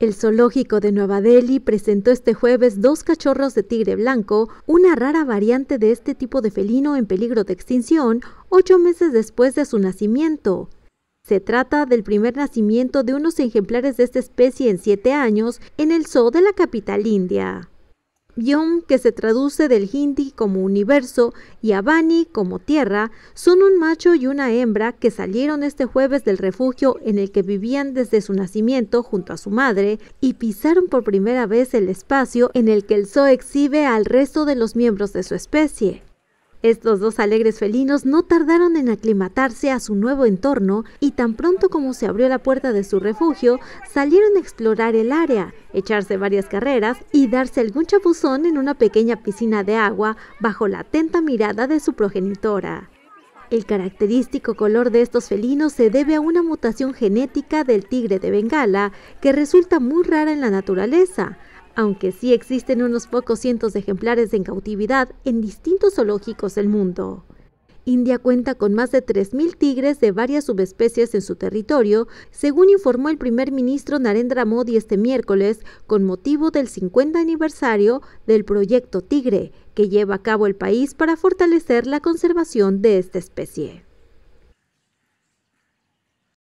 El zoológico de Nueva Delhi presentó este jueves dos cachorros de tigre blanco, una rara variante de este tipo de felino en peligro de extinción, ocho meses después de su nacimiento. Se trata del primer nacimiento de unos ejemplares de esta especie en siete años en el zoo de la capital india. Yom, que se traduce del hindi como universo, y Abani como tierra, son un macho y una hembra que salieron este jueves del refugio en el que vivían desde su nacimiento junto a su madre y pisaron por primera vez el espacio en el que el zoo exhibe al resto de los miembros de su especie. Estos dos alegres felinos no tardaron en aclimatarse a su nuevo entorno y tan pronto como se abrió la puerta de su refugio, salieron a explorar el área, echarse varias carreras y darse algún chapuzón en una pequeña piscina de agua bajo la atenta mirada de su progenitora. El característico color de estos felinos se debe a una mutación genética del tigre de Bengala que resulta muy rara en la naturaleza, aunque sí existen unos pocos cientos de ejemplares en cautividad en distintos zoológicos del mundo. India cuenta con más de 3.000 tigres de varias subespecies en su territorio, según informó el primer ministro Narendra Modi este miércoles con motivo del 50 aniversario del proyecto Tigre, que lleva a cabo el país para fortalecer la conservación de esta especie.